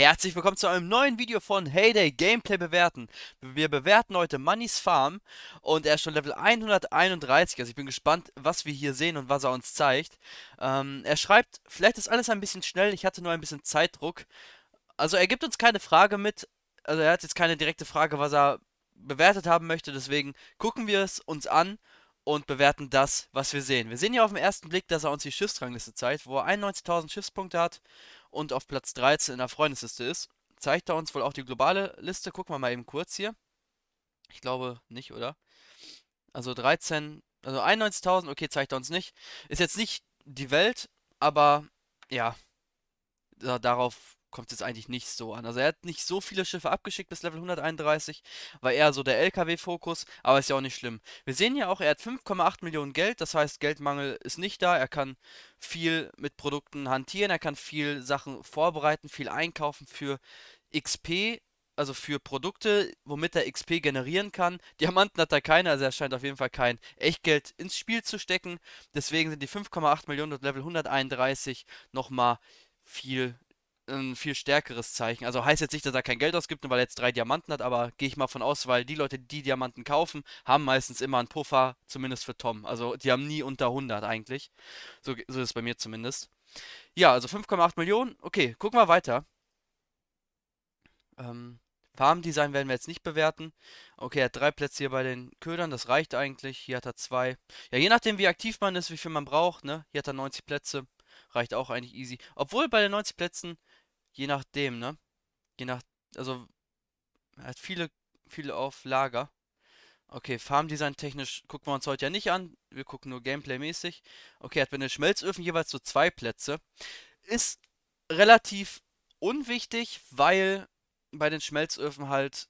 Herzlich willkommen zu einem neuen Video von Heyday Gameplay bewerten. Wir bewerten heute Money's Farm und er ist schon Level 131, also ich bin gespannt, was wir hier sehen und was er uns zeigt. Ähm, er schreibt, vielleicht ist alles ein bisschen schnell, ich hatte nur ein bisschen Zeitdruck. Also er gibt uns keine Frage mit, also er hat jetzt keine direkte Frage, was er bewertet haben möchte, deswegen gucken wir es uns an und bewerten das, was wir sehen. Wir sehen hier auf den ersten Blick, dass er uns die Schiffsrangliste zeigt, wo er 91.000 Schiffspunkte hat und auf Platz 13 in der Freundesliste ist. Zeigt er uns wohl auch die globale Liste? Gucken wir mal eben kurz hier. Ich glaube nicht, oder? Also 13, also 91.000, okay, zeigt er uns nicht. Ist jetzt nicht die Welt, aber ja, darauf kommt es jetzt eigentlich nicht so an. Also er hat nicht so viele Schiffe abgeschickt bis Level 131, war eher so der LKW-Fokus, aber ist ja auch nicht schlimm. Wir sehen ja auch, er hat 5,8 Millionen Geld, das heißt Geldmangel ist nicht da, er kann viel mit Produkten hantieren, er kann viel Sachen vorbereiten, viel einkaufen für XP, also für Produkte, womit er XP generieren kann. Diamanten hat er keine, also er scheint auf jeden Fall kein Echtgeld ins Spiel zu stecken. Deswegen sind die 5,8 Millionen und Level 131 nochmal viel ein viel stärkeres Zeichen. Also heißt jetzt nicht, dass er kein Geld ausgibt, nur weil er jetzt drei Diamanten hat, aber gehe ich mal von aus, weil die Leute, die Diamanten kaufen, haben meistens immer einen Puffer, zumindest für Tom. Also die haben nie unter 100 eigentlich. So, so ist es bei mir zumindest. Ja, also 5,8 Millionen. Okay, gucken wir weiter. Ähm, Farmdesign werden wir jetzt nicht bewerten. Okay, er hat drei Plätze hier bei den Ködern, das reicht eigentlich. Hier hat er zwei. Ja, je nachdem, wie aktiv man ist, wie viel man braucht, ne? Hier hat er 90 Plätze. Reicht auch eigentlich easy. Obwohl bei den 90 Plätzen Je nachdem, ne? Je nach. Also, er hat viele, viele auf Lager. Okay, Farmdesign technisch gucken wir uns heute ja nicht an. Wir gucken nur Gameplay-mäßig. Okay, er hat bei den Schmelzöfen jeweils so zwei Plätze. Ist relativ unwichtig, weil bei den Schmelzöfen halt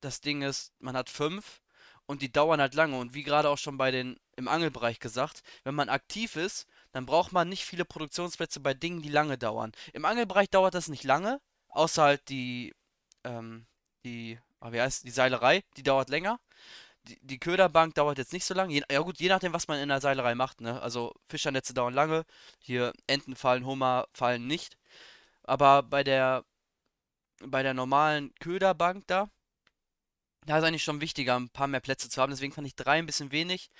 das Ding ist, man hat fünf und die dauern halt lange. Und wie gerade auch schon bei den im Angelbereich gesagt, wenn man aktiv ist, dann braucht man nicht viele Produktionsplätze bei Dingen, die lange dauern. Im Angelbereich dauert das nicht lange, außer halt die, ähm, die, oh, wie heißt die Seilerei, die dauert länger. Die, die Köderbank dauert jetzt nicht so lange. ja gut, je nachdem, was man in der Seilerei macht, ne? Also Fischernetze dauern lange, hier Enten fallen, Hummer fallen nicht. Aber bei der bei der normalen Köderbank da, da ist eigentlich schon wichtiger, ein paar mehr Plätze zu haben. Deswegen fand ich drei ein bisschen wenig.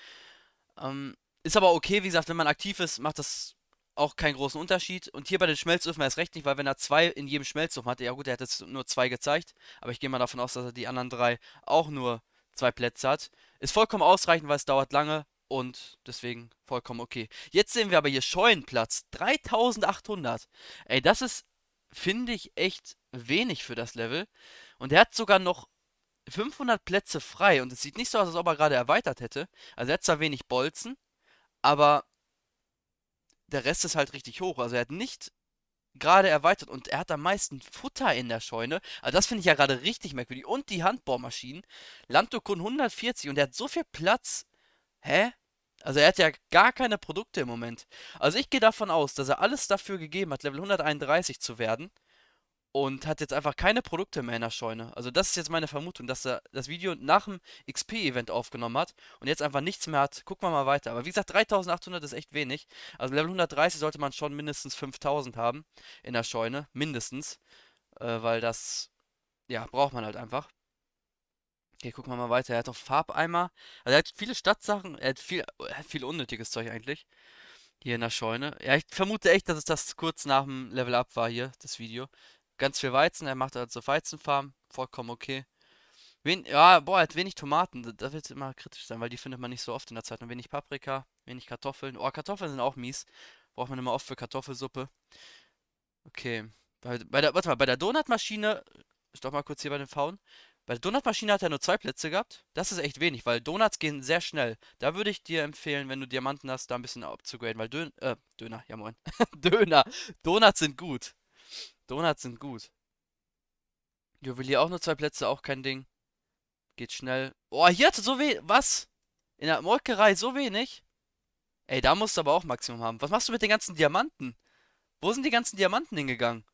Ähm, ist aber okay, wie gesagt, wenn man aktiv ist, macht das auch keinen großen Unterschied. Und hier bei den Schmelzöfen erst recht nicht, weil wenn er zwei in jedem Schmelzofen hatte, ja gut, er hat jetzt nur zwei gezeigt, aber ich gehe mal davon aus, dass er die anderen drei auch nur zwei Plätze hat. Ist vollkommen ausreichend, weil es dauert lange und deswegen vollkommen okay. Jetzt sehen wir aber hier Scheunenplatz, 3800. Ey, das ist, finde ich, echt wenig für das Level. Und er hat sogar noch 500 Plätze frei und es sieht nicht so aus, als ob er gerade erweitert hätte. Also er hat zwar wenig Bolzen, aber der Rest ist halt richtig hoch. Also er hat nicht gerade erweitert und er hat am meisten Futter in der Scheune. Also das finde ich ja gerade richtig merkwürdig. Und die Handbohrmaschinen. Landokun 140 und er hat so viel Platz. Hä? Also er hat ja gar keine Produkte im Moment. Also ich gehe davon aus, dass er alles dafür gegeben hat, Level 131 zu werden und hat jetzt einfach keine Produkte mehr in der Scheune. Also das ist jetzt meine Vermutung, dass er das Video nach dem XP-Event aufgenommen hat und jetzt einfach nichts mehr hat. Gucken wir mal weiter. Aber wie gesagt, 3800 ist echt wenig. Also Level 130 sollte man schon mindestens 5000 haben in der Scheune. Mindestens. Äh, weil das, ja, braucht man halt einfach. Okay, gucken wir mal weiter. Er hat auch Farbeimer. Also er hat viele Stadtsachen. Er hat viel, er äh, hat viel unnötiges Zeug eigentlich. Hier in der Scheune. Ja, ich vermute echt, dass es das kurz nach dem Level Up war hier, das Video ganz viel Weizen. Er macht also Weizenfarm. Vollkommen okay. Wen ja, boah, er hat wenig Tomaten. Das wird immer kritisch sein, weil die findet man nicht so oft in der Zeit. Und wenig Paprika, wenig Kartoffeln. Oh, Kartoffeln sind auch mies. Braucht man immer oft für Kartoffelsuppe. Okay. Bei, bei der, warte mal, bei der Donutmaschine. Stopp mal kurz hier bei den Faunen. Bei der Donutmaschine hat er nur zwei Plätze gehabt. Das ist echt wenig, weil Donuts gehen sehr schnell. Da würde ich dir empfehlen, wenn du Diamanten hast, da ein bisschen abzugraden, weil Dön äh, Döner, ja moin. Döner. Donuts sind gut. Donuts sind gut. Juwelier auch nur zwei Plätze, auch kein Ding. Geht schnell. Oh, hier hat er so wenig. Was? In der Molkerei so wenig? Ey, da musst du aber auch Maximum haben. Was machst du mit den ganzen Diamanten? Wo sind die ganzen Diamanten hingegangen?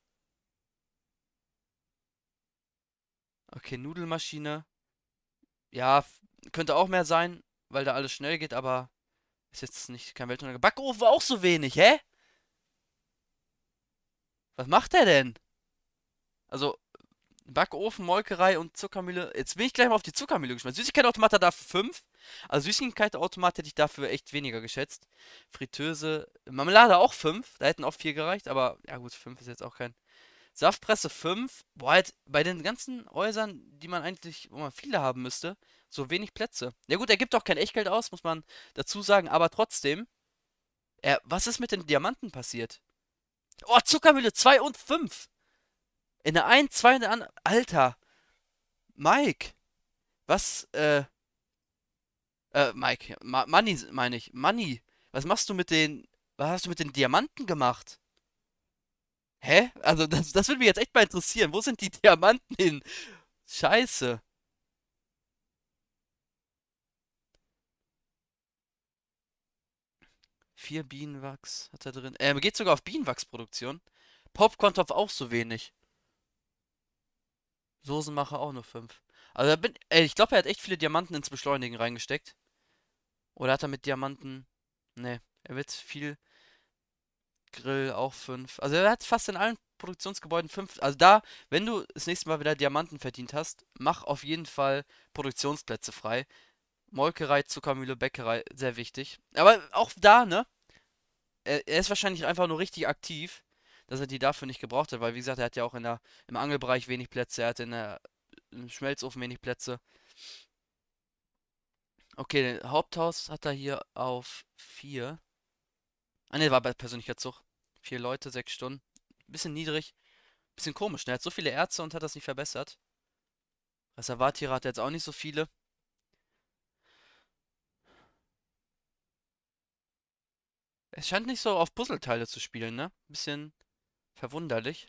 Okay, Nudelmaschine. Ja, könnte auch mehr sein, weil da alles schnell geht, aber ist jetzt nicht kein Weltuntergang. Backofen auch so wenig, hä? Was macht der denn? Also, Backofen, Molkerei und Zuckermühle. Jetzt bin ich gleich mal auf die Zuckermühle gespannt. hat dafür 5. Also Süßigkeitenautomat hätte ich dafür echt weniger geschätzt. Fritteuse, Marmelade auch 5. Da hätten auch 4 gereicht, aber ja gut, 5 ist jetzt auch kein. Saftpresse 5. Boah, halt bei den ganzen Häusern, die man eigentlich, wo man viele haben müsste, so wenig Plätze. Ja gut, er gibt auch kein Echtgeld aus, muss man dazu sagen, aber trotzdem. Er, äh, was ist mit den Diamanten passiert? Oh, Zuckermühle 2 und 5. In der 1, 2 und der anderen. Alter. Mike. Was, äh. Äh, Mike. Ma Money, meine ich. Money. Was machst du mit den. Was hast du mit den Diamanten gemacht? Hä? Also, das, das würde mich jetzt echt mal interessieren. Wo sind die Diamanten hin? Scheiße. Vier Bienenwachs hat er drin. Ähm, geht sogar auf Bienenwachsproduktion. Popcorn-Topf auch so wenig. Soßenmacher auch nur fünf. Also bin, ey, ich glaube, er hat echt viele Diamanten ins Beschleunigen reingesteckt. Oder hat er mit Diamanten... Nee, er wird viel... Grill auch fünf. Also er hat fast in allen Produktionsgebäuden fünf. Also da, wenn du das nächste Mal wieder Diamanten verdient hast, mach auf jeden Fall Produktionsplätze frei. Molkerei, Zuckermühle, Bäckerei, sehr wichtig. Aber auch da, ne? er, er, ist wahrscheinlich einfach nur richtig aktiv, dass er die dafür nicht gebraucht hat, weil wie gesagt, er hat ja auch in der, im Angelbereich wenig Plätze, er hat in der, im Schmelzofen wenig Plätze. Okay, Haupthaus hat er hier auf 4. Ah ne, war bei Persönlichkeitszug. 4 Leute, 6 Stunden. Bisschen niedrig. Bisschen komisch, ne? Er hat so viele Ärzte und hat das nicht verbessert. Reservatiere hat er jetzt auch nicht so viele. Es scheint nicht so auf Puzzleteile zu spielen, ne? Bisschen verwunderlich.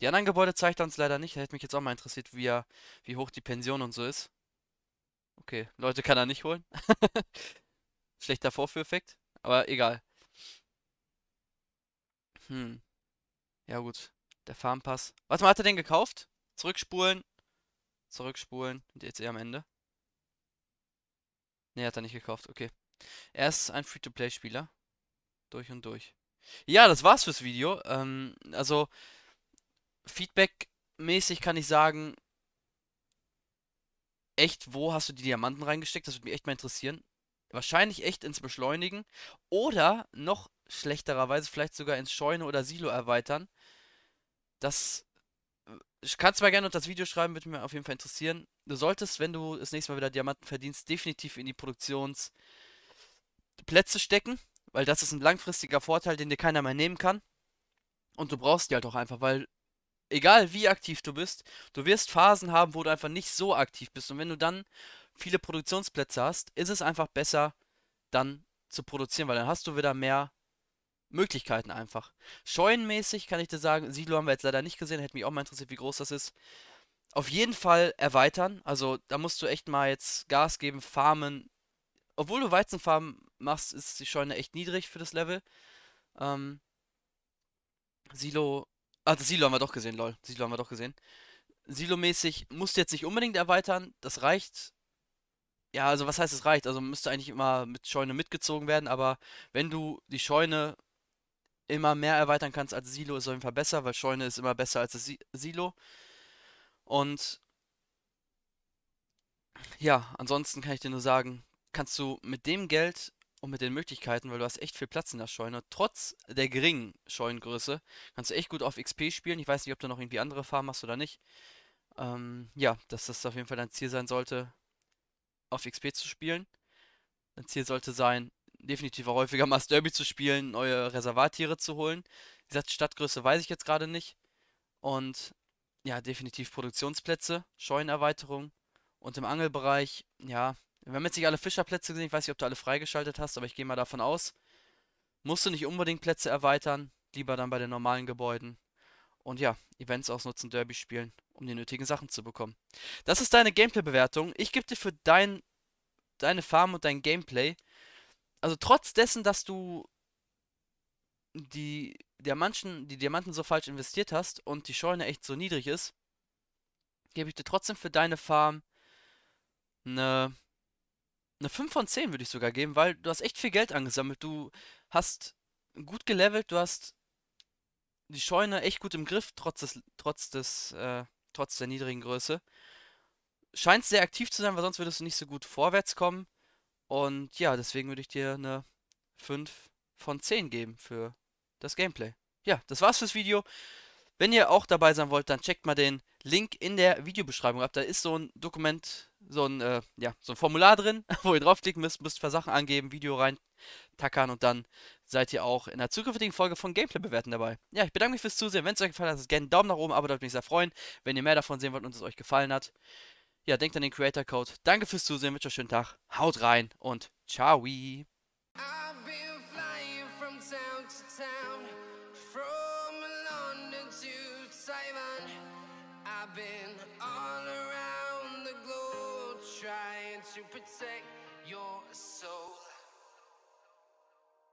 Die anderen Gebäude zeigt er uns leider nicht. Da hätte mich jetzt auch mal interessiert, wie, er, wie hoch die Pension und so ist. Okay, Leute kann er nicht holen. Schlechter Vorführeffekt, aber egal. Hm. Ja gut, der Farmpass. Warte mal, hat er den gekauft? Zurückspulen. Zurückspulen. Und jetzt eher am Ende. Ne, hat er nicht gekauft, okay. Er ist ein Free-to-Play-Spieler. Durch und durch. Ja, das war's fürs Video. Ähm, also, Feedback-mäßig kann ich sagen, echt, wo hast du die Diamanten reingesteckt? Das würde mich echt mal interessieren. Wahrscheinlich echt ins Beschleunigen oder noch schlechtererweise vielleicht sogar ins Scheune oder Silo erweitern. Das äh, kannst du mal gerne unter das Video schreiben, würde mich auf jeden Fall interessieren. Du solltest, wenn du das nächste Mal wieder Diamanten verdienst, definitiv in die Produktions- Plätze stecken, weil das ist ein langfristiger Vorteil, den dir keiner mehr nehmen kann. Und du brauchst die halt auch einfach, weil egal wie aktiv du bist, du wirst Phasen haben, wo du einfach nicht so aktiv bist. Und wenn du dann viele Produktionsplätze hast, ist es einfach besser, dann zu produzieren, weil dann hast du wieder mehr Möglichkeiten einfach. Scheunenmäßig kann ich dir sagen, Silo haben wir jetzt leider nicht gesehen, hätte mich auch mal interessiert, wie groß das ist. Auf jeden Fall erweitern, also da musst du echt mal jetzt Gas geben, farmen. Obwohl du Weizenfarmen machst, ist die Scheune echt niedrig für das Level. Ähm, Silo. Ah, das Silo haben wir doch gesehen, lol. Silo haben wir doch gesehen. Silo-mäßig musst du jetzt nicht unbedingt erweitern, das reicht. Ja, also was heißt es reicht? Also müsste eigentlich immer mit Scheune mitgezogen werden, aber wenn du die Scheune immer mehr erweitern kannst als Silo, ist es auf jeden Fall besser, weil Scheune ist immer besser als das Silo. Und ja, ansonsten kann ich dir nur sagen, kannst du mit dem Geld und mit den Möglichkeiten, weil du hast echt viel Platz in der Scheune. Trotz der geringen Scheunengröße kannst du echt gut auf XP spielen. Ich weiß nicht, ob du noch irgendwie andere Farben machst oder nicht. Ähm, ja, dass das auf jeden Fall dein Ziel sein sollte, auf XP zu spielen. Dein Ziel sollte sein, definitiv auch häufiger Mass Derby zu spielen, neue Reservattiere zu holen. Wie gesagt, Stadtgröße weiß ich jetzt gerade nicht. Und ja, definitiv Produktionsplätze, Scheunenerweiterung und im Angelbereich, ja, wir haben jetzt nicht alle Fischerplätze gesehen. Ich weiß nicht, ob du alle freigeschaltet hast, aber ich gehe mal davon aus. Musst du nicht unbedingt Plätze erweitern. Lieber dann bei den normalen Gebäuden. Und ja, Events ausnutzen, Derby spielen, um die nötigen Sachen zu bekommen. Das ist deine Gameplay-Bewertung. Ich gebe dir für dein, deine Farm und dein Gameplay. Also trotz dessen, dass du die Diamanten, die Diamanten so falsch investiert hast und die Scheune echt so niedrig ist, gebe ich dir trotzdem für deine Farm eine eine 5 von 10 würde ich sogar geben, weil du hast echt viel Geld angesammelt. Du hast gut gelevelt, du hast die Scheune echt gut im Griff, trotz des, trotz des, äh, trotz der niedrigen Größe. Scheint sehr aktiv zu sein, weil sonst würdest du nicht so gut vorwärts kommen. Und ja, deswegen würde ich dir eine 5 von 10 geben für das Gameplay. Ja, das war's fürs Video. Wenn ihr auch dabei sein wollt, dann checkt mal den Link in der Videobeschreibung ab. Da ist so ein Dokument so ein, äh, ja, so ein Formular drin, wo ihr draufklicken müsst, müsst ein paar Sachen angeben, Video rein tackern und dann seid ihr auch in der zukünftigen Folge von Gameplay bewerten dabei. Ja, ich bedanke mich fürs Zusehen. Wenn es euch gefallen hat, lasst gerne einen Daumen nach oben, aber würde mich sehr freuen, wenn ihr mehr davon sehen wollt und es euch gefallen hat. Ja, denkt an den Creator Code. Danke fürs Zusehen, wünsche euch einen schönen Tag, haut rein und ciao. I've been all around trying to protect your soul.